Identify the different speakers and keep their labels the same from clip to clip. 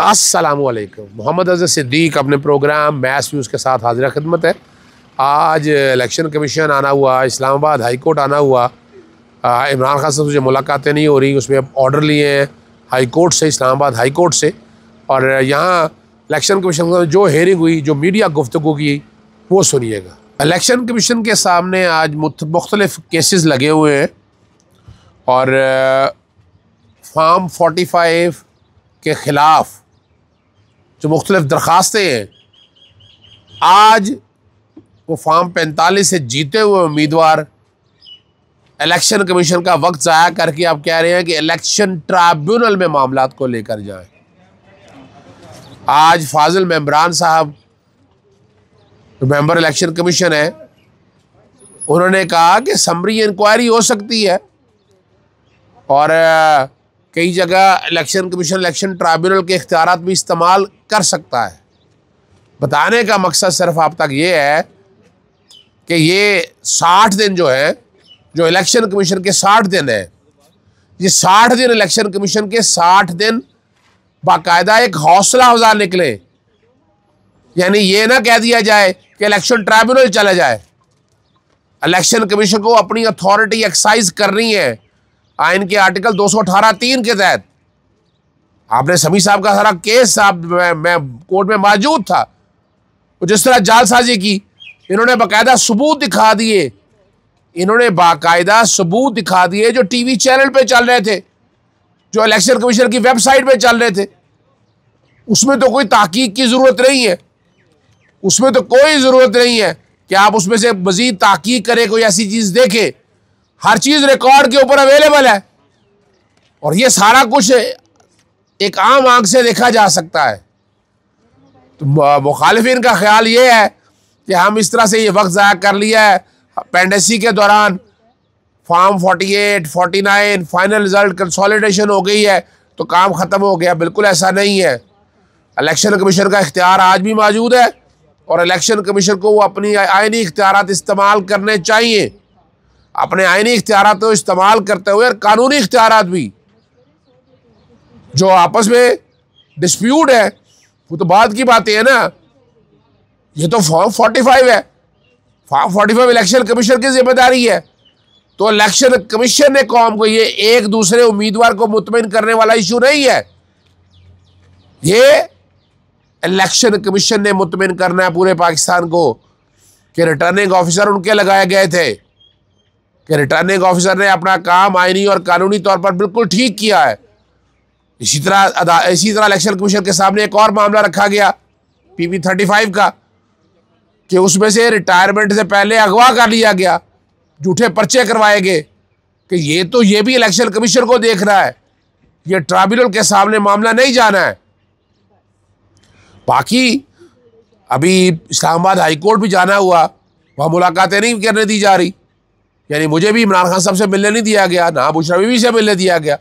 Speaker 1: असलकम मोहम्मद अजर सिद्दीक अपने प्रोग्राम मैस व्यूज़ के साथ हाजिर खिदमत है आज इलेक्शन कमीशन आना हुआ इस्लामाबाद हाई कोर्ट आना हुआ इमरान खान साहब से जो मुलाकातें नहीं हो रही उसमें ऑर्डर लिए हैं हाई कोर्ट से इस्लामाबाद हाई कोर्ट से और यहाँ इलेक्शन कमीशन जो हेयरिंग हुई जो मीडिया गुफ्तु की वो सुनिएगा इलेक्शन कमीशन के सामने आज मुख्तलफ केसेस लगे हुए हैं और फॉर्म फोटी फाइव के ख़िलाफ़ जो मुख्तलिफ़ दरख्वास्तें हैं आज वो फॉर्म पैंतालीस से जीते हुए उम्मीदवार इलेक्शन कमीशन का वक्त ज़ाया करके आप कह रहे हैं कि इलेक्शन ट्राइब्यूनल में मामला को लेकर जाए आज फाजिल मेम्बरान साहब जो मेम्बर इलेक्शन कमीशन है उन्होंने कहा कि समरी इंक्वायरी हो सकती है और कई जगह इलेक्शन कमीशन इलेक्शन ट्राइब्यूनल के अख्तियार भी इस्तेमाल कर सकता है बताने का मकसद सिर्फ आप तक ये है कि ये साठ दिन जो है जो इलेक्शन कमीशन के साठ दिन है ये साठ दिन इलेक्शन कमीशन के साठ दिन बाकायदा एक हौसला अफजा निकले यानी ये ना कह दिया जाए कि इलेक्शन ट्राइब्यूनल चला जाए इलेक्शन कमीशन को अपनी अथॉरिटी एक्साइज करनी है आयन के आर्टिकल दो सौ तीन के तहत आपने समी साहब का सारा केस साहब मैं, मैं कोर्ट में मौजूद था तो जिस तरह जालसाजी की इन्होंने बाकायदा सबूत दिखा दिए इन्होंने बाकायदा सबूत दिखा दिए जो टीवी चैनल पे चल रहे थे जो इलेक्शन कमीशन की वेबसाइट पे चल रहे थे उसमें तो कोई तहकीक की ज़रूरत नहीं है उसमें तो कोई ज़रूरत नहीं है कि आप उसमें से मज़ीद तहकीक करें कोई ऐसी चीज़ देखें हर चीज़ रिकॉर्ड के ऊपर अवेलेबल है और ये सारा कुछ एक आम आंख से देखा जा सकता है तो मुखालफन का ख्याल ये है कि हम इस तरह से ये वक्त ज़ाया कर लिया है पेंडेसी के दौरान फॉर्म 48, 49, फाइनल रिज़ल्ट कंसोलिडेशन हो गई है तो काम ख़त्म हो गया बिल्कुल ऐसा नहीं है इलेक्शन कमीशन का इख्तियार आज भी मौजूद है और इलेक्शन कमीशन को वो अपनी आइनी इख्तियार इस्तेमाल करने चाहिए अपने आइनी इख्तियार तो इस्तेमाल करते हुए और कानूनी इख्तियार भी जो आपस में डिस्प्यूट है वो तो बाद की बातें है ना ये तो फॉर्म फोर्टी फाइव है form forty five election commission की जिम्मेदारी है तो इलेक्शन कमीशन ने कौम को ये एक दूसरे उम्मीदवार को मुतमिन करने वाला इशू नहीं है ये इलेक्शन कमीशन ने मुतमिन करना है पूरे पाकिस्तान को कि रिटर्निंग ऑफिसर उनके लगाए गए थे कि रिटर्निंग ऑफिसर ने अपना काम आईनी और कानूनी तौर पर बिल्कुल ठीक किया है इसी तरह इसी तरह इलेक्शन कमीशन के सामने एक और मामला रखा गया पी पी थर्टी फाइव का कि उसमें से रिटायरमेंट से पहले अगवा कर लिया गया झूठे पर्चे करवाए गए कि ये तो ये भी इलेक्शन कमीशन को देख रहा है ये ट्राइब्यूनल के सामने मामला नहीं जाना है बाकी अभी इस्लामाबाद हाईकोर्ट भी जाना हुआ वहाँ मुलाकातें नहीं करने दी जा रही यानी मुझे भी इमरान खान साहब से मिलने नहीं दिया गया ना उशरा बीवी से मिलने दिया गया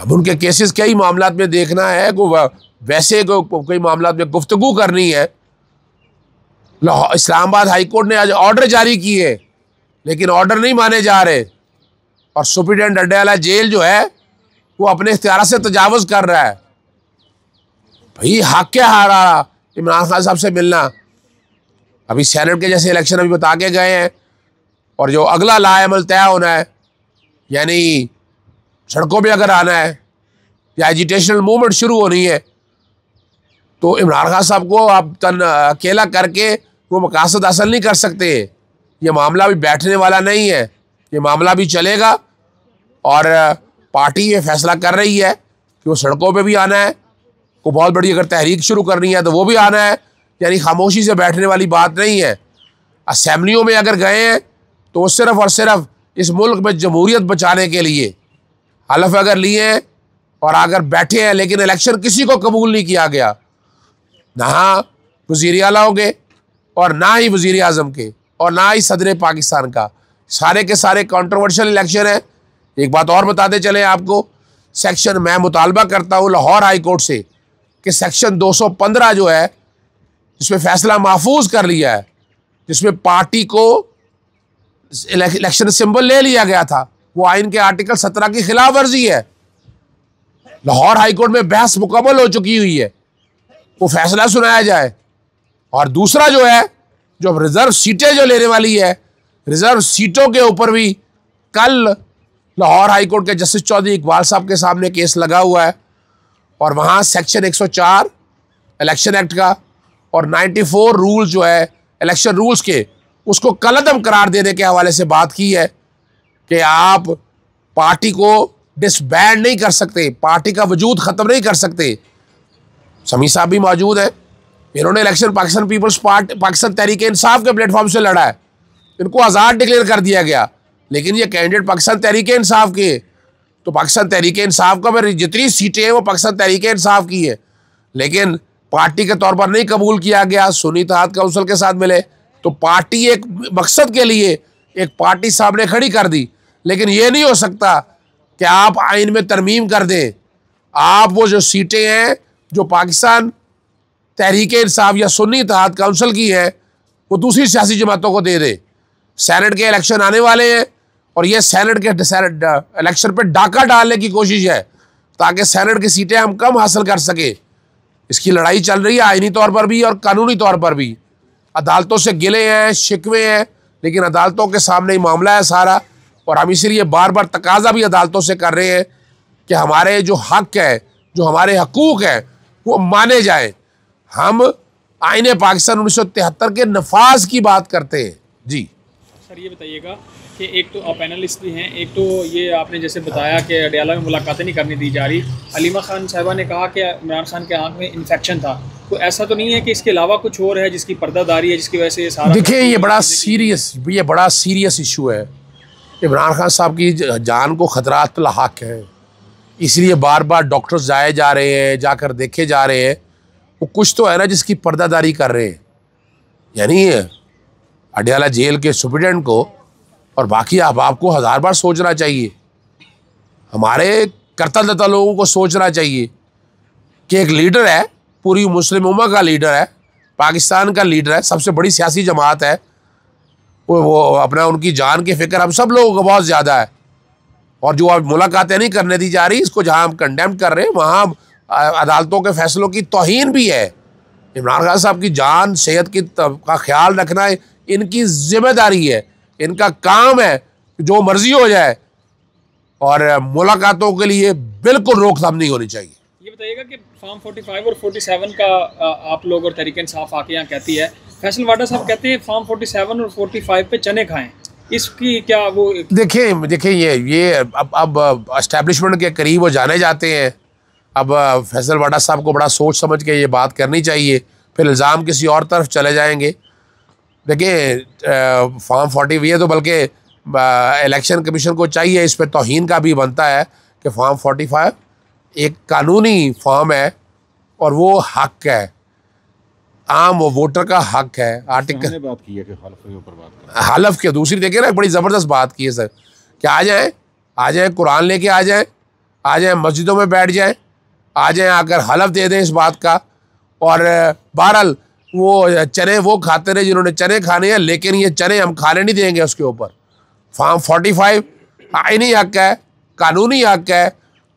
Speaker 1: अब उनके केसेस कई मामला में देखना है वैसे को कई मामला में गुफ्तगु करनी है इस्लामाबाद हाईकोर्ट ने आज ऑर्डर जारी किए लेकिन ऑर्डर नहीं माने जा रहे और सुप्रिटेंडेंट अड्डेला जेल जो है वो अपने इख्तियार से तजावज कर रहा है भाई हक क्या हारा इमरान खान साहब से मिलना अभी सैनट के जैसे इलेक्शन अभी बता के गए हैं और जो अगला लाल तय होना है यानी सड़कों पर अगर आना है या एजिटेशनल मूवमेंट शुरू होनी है तो इमरान खान साहब को आप तन अकेला करके वो मकासद हासिल नहीं कर सकते ये मामला भी बैठने वाला नहीं है ये मामला भी चलेगा और पार्टी ये फैसला कर रही है कि वो सड़कों पे भी आना है को बहुत बड़ी अगर तहरीक शुरू करनी है तो वो भी आना है यानी खामोशी से बैठने वाली बात नहीं है असम्बलियों में अगर गए हैं तो वो सिर्फ़ और सिर्फ इस मुल्क में जमहूरियत बचाने के लिए हलफ अगर लिए और अगर बैठे हैं लेकिन इलेक्शन किसी को कबूल नहीं किया गया ना वज़ी अला होंगे और ना ही वज़ी अजम के और ना ही सदर पाकिस्तान का सारे के सारे कॉन्ट्रोवर्शल इलेक्शन है एक बात और बताते चले आपको सेक्शन मैं मुतालबा करता हूँ लाहौर हाई कोर्ट से कि सेक्शन 215 जो है जिसमें फ़ैसला महफूज कर लिया है जिसमें पार्टी को इलेक्शन सिंबल ले लिया गया था वो आइन के आर्टिकल सत्रह की खिलाफ वर्जी है लाहौर हाईकोर्ट में बहस मुकम्मल हो चुकी हुई है वो फैसला सुनाया जाए और दूसरा जो है जो रिजर्व सीटें जो लेने वाली है रिजर्व सीटों के ऊपर भी कल लाहौर हाईकोर्ट के जस्टिस चौधरी इकबाल साहब के सामने केस लगा हुआ है और वहाँ सेक्शन 104 इलेक्शन एक्ट का और 94 रूल्स जो है इलेक्शन रूल्स के उसको कलदम करार देने के हवाले से बात की है कि आप पार्टी को डिसबैंड नहीं कर सकते पार्टी का वजूद ख़त्म नहीं कर सकते समी साहब भी मौजूद है इन्होंने election Pakistan Peoples Party Pakistan Tehreek Insaf के प्लेटफॉर्म से लड़ा है इनको आज़ाद डिक्लेयर कर दिया गया लेकिन ये कैंडिडेट पाकिस्तान तहरीक इंसाफ के तो पाकिस्तान तहरीक इंसाफ का मेरी जितनी सीटें हैं वो पाकिस्तान तहरीक इंसाफ की है लेकिन पार्टी के तौर पर नहीं कबूल किया गया सुनीत तहत काउंसिल के साथ मिले तो पार्टी एक मकसद के लिए एक पार्टी सामने खड़ी कर दी लेकिन ये नहीं हो सकता कि आप आइन में तरमीम कर दें आप वो जो सीटें हैं जो पाकिस्तान तहरीक इंसाफ या सुन्नी इतिहाद काउंसिल की है वो दूसरी सियासी जमातों को दे दें सैनट के इलेक्शन आने वाले हैं और ये सैनट के इलेक्शन पर डाका डालने की कोशिश है ताकि सैनट की सीटें हम कम हासिल कर सकें इसकी लड़ाई चल रही है आइनी तौर पर भी और कानूनी तौर पर भी अदालतों से गिले हैं शिकवे हैं लेकिन अदालतों के सामने ही मामला है सारा और हम इसलिए बार बार तकाजा भी अदालतों से कर रहे हैं कि हमारे जो हक है जो हमारे हकूक़ हैं वो माने जाए हम आईने पाकिस्तान उन्नीस के नफाज की बात करते हैं जी सर ये बताइएगा कि एक तो आप पैनलिस्ट भी हैं एक तो ये आपने जैसे बताया कि अडयाला में मुलाकातें नहीं करने दी जा रही अलीमा खान साहबा ने कहा कि इमरान खान के आँख में इन्फेक्शन था तो ऐसा तो नहीं है कि इसके अलावा कुछ और है जिसकी पर्दादारी है जिसकी वजह से देखिए ये बड़ा सीरियस ये बड़ा सीरियस इशू है इमरान खान साहब की जान को खतरात लाक है इसलिए बार बार डॉक्टर्स जाए जा रहे हैं जाकर देखे जा रहे हैं वो कुछ तो है ना जिसकी पर्दादारी कर रहे हैं यानी अडयाला जेल के सुप्रिटेंडेंट को और बाकी अब आपको हज़ार बार सोचना चाहिए हमारे करता दत्ता लोगों को सोचना चाहिए कि एक लीडर है पूरी मुस्लिम उमा का लीडर है पाकिस्तान का लीडर है सबसे बड़ी सियासी जमात है वो, वो अपना उनकी जान की फिक्र हम सब लोगों को बहुत ज़्यादा है और जो अब मुलाकातें नहीं करने दी जा रही इसको जहाँ हम कंडेम कर रहे हैं वहाँ अदालतों के फैसलों की तोहन भी है इमरान खान साहब की जान सेहत की का ख्याल रखना इनकी जिम्मेदारी है इनका काम है जो मर्जी हो जाए और मुलाकातों के लिए बिल्कुल रोकथाम नहीं होनी चाहिए ये बताइएगा कि फॉर्म 45 और 47 का आप लोग और तरीके इंसाफ आके यहाँ कहती है फैसल वाडा साहब कहते हैं फॉर्म 47 और 45 पे चने खाएं इसकी क्या वो देखिए देखिए ये ये अब अब इस्टेब्लिशमेंट के करीब वो जाने जाते हैं अब फैसल वाडा साहब को बड़ा सोच समझ के ये बात करनी चाहिए फिर इल्ज़ाम किसी और तरफ चले जाएंगे देखिए फॉर्म फोर्टी भी है तो बल्कि इलेक्शन कमीशन को चाहिए इस पर तोहन का भी बनता है कि फॉर्म फोर्टी फाइव एक कानूनी फॉर्म है और वो हक है आम वो वोटर का हक है आर्टिकल बात की है कि हलफ के ऊपर हलफ के दूसरी देखिए ना बड़ी ज़बरदस्त बात की है सर कि आ जाए आ जाए कुरान लेके आ जाए आ जाए मस्जिदों में बैठ जाए आ जाए आकर हलफ दे दें इस बात का और बहरहाल वो चने वो खाते रहे जिन्होंने चने खाने हैं लेकिन ये चने हम खाने नहीं देंगे उसके ऊपर फार्म फोर्टी फाइव आइनी हक है कानूनी हक है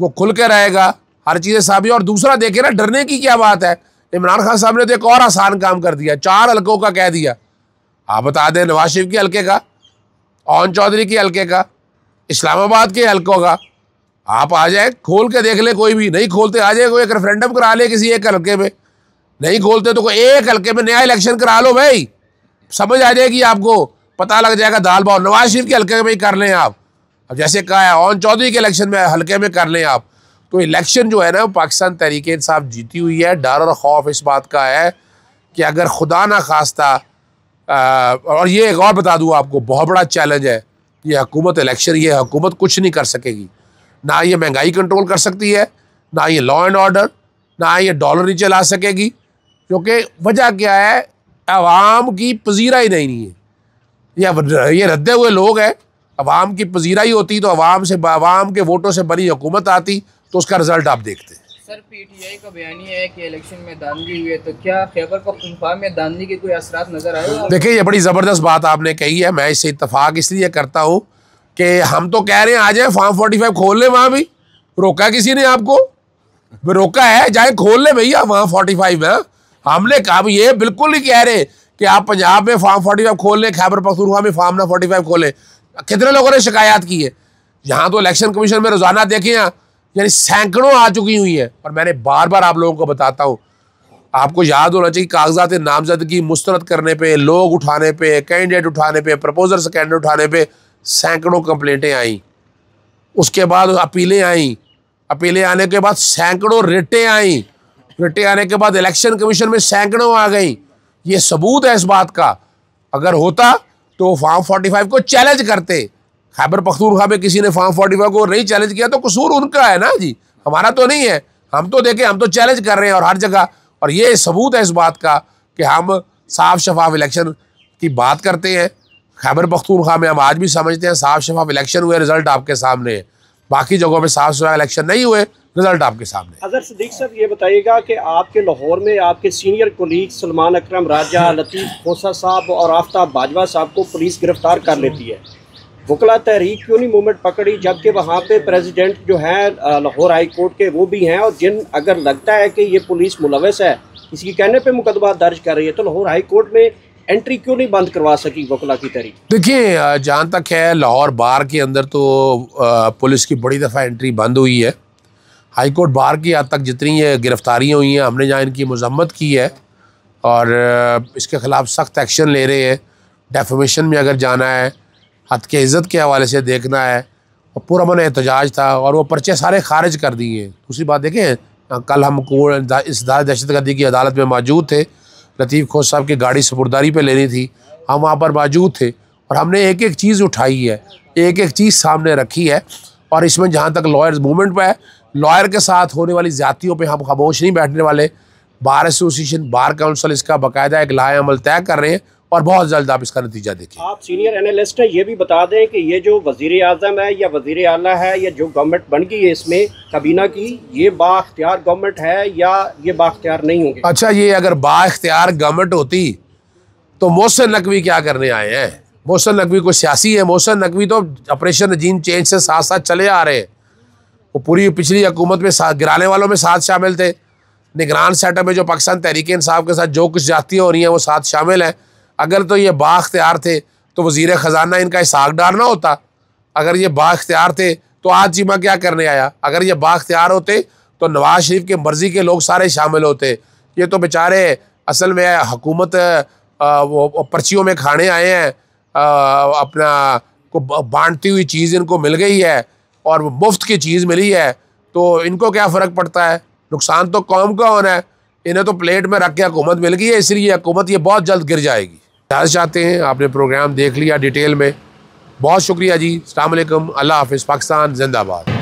Speaker 1: वो खुल के रहेगा हर चीज़ें साबित और दूसरा देखे ना डरने की क्या बात है इमरान खान साहब ने तो एक और आसान काम कर दिया चार हल्कों का कह दिया आप बता दें नवाज शरीफ के हल्के का ओन चौधरी के हल्के का इस्लामाबाद के हल्कों का आप आ जाए खोल के देख ले कोई भी नहीं खोलते आ जाए कोई एक रेफरेंडम करा ले किसी एक हल्के में नहीं खोलते तो एक हल्के में नया इलेक्शन करा लो भाई समझ आ जाएगी आपको पता लग जाएगा दाल भाव नवाज शरीफ के हल्के में ही कर लें आप अब जैसे कहा है ओन चौधरी के इलेक्शन में हल्के में कर लें आप तो इलेक्शन जो है ना पाकिस्तान तरीके इंसाफ जीती हुई है डर और खौफ इस बात का है कि अगर खुदा ना खास्ता और ये एक और बता दूँ आपको बहुत बड़ा चैलेंज है ये हकूमत इलेक्शन ये हकूमत कुछ नहीं कर सकेगी ना ये महंगाई कंट्रोल कर सकती है ना ये लॉ एंड ऑर्डर ना ये डॉलर नहीं चला सकेगी क्योंकि वजह क्या है आवाम की पजीरा ही नहीं है ये ये रद्दे हुए लोग हैं आवाम की पजीरा ही होती तो आवाम से आवाम के वोटों से बनी हुकूमत आती तो उसका रिजल्ट आप देखते हैं सर पीटीआई का बयानी है कि इलेक्शन में धांधली हुई है तो क्या खैबर पखतनख्वा में धांधली के कोई असरात नज़र आए देखिए ये बड़ी ज़बरदस्त बात आपने कही है मैं इससे इतफाक़ इसलिए करता हूँ कि हम तो कह रहे हैं आ जाए फार्म फोर्टी फाइव खोल लें वहाँ भी रोका किसी ने आपको रोका है जाए खोल लें भैया वहाँ फोर्टी फाइव में हमने कहा ये बिल्कुल नहीं कह रहे कि आप पंजाब में फार्म फोर्टी फाइव खोल लें खैबर पखतूनवा में फार्म ना फोर्टी फाइव खोलें कितने लोगों ने शिकायत की है यहाँ तो इलेक्शन कमीशन में रोज़ाना देखे यहाँ यानी सैकड़ों आ चुकी हुई हैं और मैंने बार बार आप लोगों को बताता हूँ आपको याद होना चाहिए कागजात नामजदगी मुस्तरद करने पे लोग उठाने पे कैंडिडेट उठाने पे प्रपोजल कैंडिडेट उठाने पर सैकड़ों कंप्लेंटें आई उसके बाद अपीलें आईं अपीलें आने के बाद सैकड़ों रिटें आईं रिटे आने के बाद इलेक्शन कमीशन में सैकड़ों आ गई ये सबूत है इस बात का अगर होता तो फॉर्म 45 को चैलेंज करते खैबर पखतूरखा में किसी ने फॉर्म 45 को नहीं चैलेंज किया तो कसूर उनका है ना जी हमारा तो नहीं है हम तो देखें हम तो चैलेंज कर रहे हैं और हर जगह और ये सबूत है इस बात का कि हम साफ शफाफ इलेक्शन की बात करते हैं खैबर पखतूरखा में हम आज भी समझते हैं साफ शफाफ इलेक्शन हुए रिजल्ट आपके सामने है बाकी जगहों पे साफ सुथरा इलेक्शन नहीं हुए रिजल्ट आपके सामने अगर सदीक सर ये बताइएगा कि आपके लाहौर में आपके सीनियर कोलीग सलमान अकरम राजा लतीफ़ खोसा साहब और आफ्ताब बाजवा साहब को पुलिस गिरफ्तार कर लेती है वकला तहरीक क्यों नहीं मूवमेंट पकड़ी जबकि वहाँ पे प्रेसिडेंट जो हैं लाहौर हाई कोर्ट के वो भी हैं और जिन अगर लगता है कि ये पुलिस मुलवस है इसकी कहने पे मुकदमा दर्ज कर रही है तो लाहौर हाई कोर्ट में एंट्री क्यों नहीं बंद करवा सकी वकला की तरी देखिए जहाँ तक है लाहौर बार के अंदर तो पुलिस की बड़ी दफ़ा एंट्री बंद हुई है हाई कोर्ट बार की हद तक जितनी ये गिरफ्तारियाँ हुई हैं हमने जहाँ इनकी मजम्मत की है और इसके ख़िलाफ़ सख्त एक्शन ले रहे हैं डेफोमेशन में अगर जाना है हद के इज़्ज़त के हवाले से देखना है और पूरा मन एहतजाज था और वो पर्चे सारे खारिज कर दिए दूसरी बात देखें कल हम इस दहशत गर्दी की अदालत में मौजूद थे लतीफ़ खोज साहब की गाड़ी सपुरदारी पे लेनी थी हम वहाँ पर मौजूद थे और हमने एक एक चीज़ उठाई है एक एक चीज़ सामने रखी है और इसमें जहाँ तक लॉयर्स मूवमेंट पर है लॉयर के साथ होने वाली ज़्यादियों पर हम खामोश नहीं बैठने वाले बार एसोसिएशन बार काउंसिल इसका बाकायदा एक लाए अमल तय कर रहे हैं और बहुत जल्द आप इसका नतीजा देखें आप सीनियर एनालिस्ट हैं ये भी बता दें कि ये जो वजीर आजम है या वजीर अला है या जो गवर्नमेंट बन गई है इसमें कबीना की ये बाख्तियार गवर्नमेंट है या ये बाख्तियार नहीं होगी अच्छा ये अगर बाख्तियार गवर्नमेंट होती तो मोहसन नकवी क्या करने आए हैं मोहसन नकवी को सियासी है मोहसिन नकवी तो ऑपरेशन जीन चेंज से साथ साथ चले आ रहे हैं वो पूरी पिछली हुकूमत में साथ गिराने वालों में साथ शामिल थे निगरान सेटअप में जो पाकिस्तान तहरीक इंसाफ के साथ जो कुछ जातियाँ हो रही हैं वो साथ शामिल हैं अगर तो ये बाख्तियार थे तो वज़ी ख़जाना इनका इसाक डार ना होता अगर ये बाख्तियार थे तो आज जिमा क्या करने आया अगर ये बाख्तियार होते तो नवाज शरीफ के मर्ज़ी के लोग सारे शामिल होते ये तो बेचारे असल में हकूमत वो पर्चियों में खाने आए हैं अपना को बांटती हुई चीज़ इनको मिल गई है और मुफ्त की चीज़ मिली है तो इनको क्या फ़र्क पड़ता है नुकसान तो कौम का होना है इन्हें तो प्लेट में रख के हुकूमत मिल गई है इसलिए हुकूमत ये बहुत जल्द गिर जाएगी दस जाते हैं आपने प्रोग्राम देख लिया डिटेल में बहुत शुक्रिया जी अलैक्म अल्लाह हाफिज़ पाकिस्तान जिंदाबाद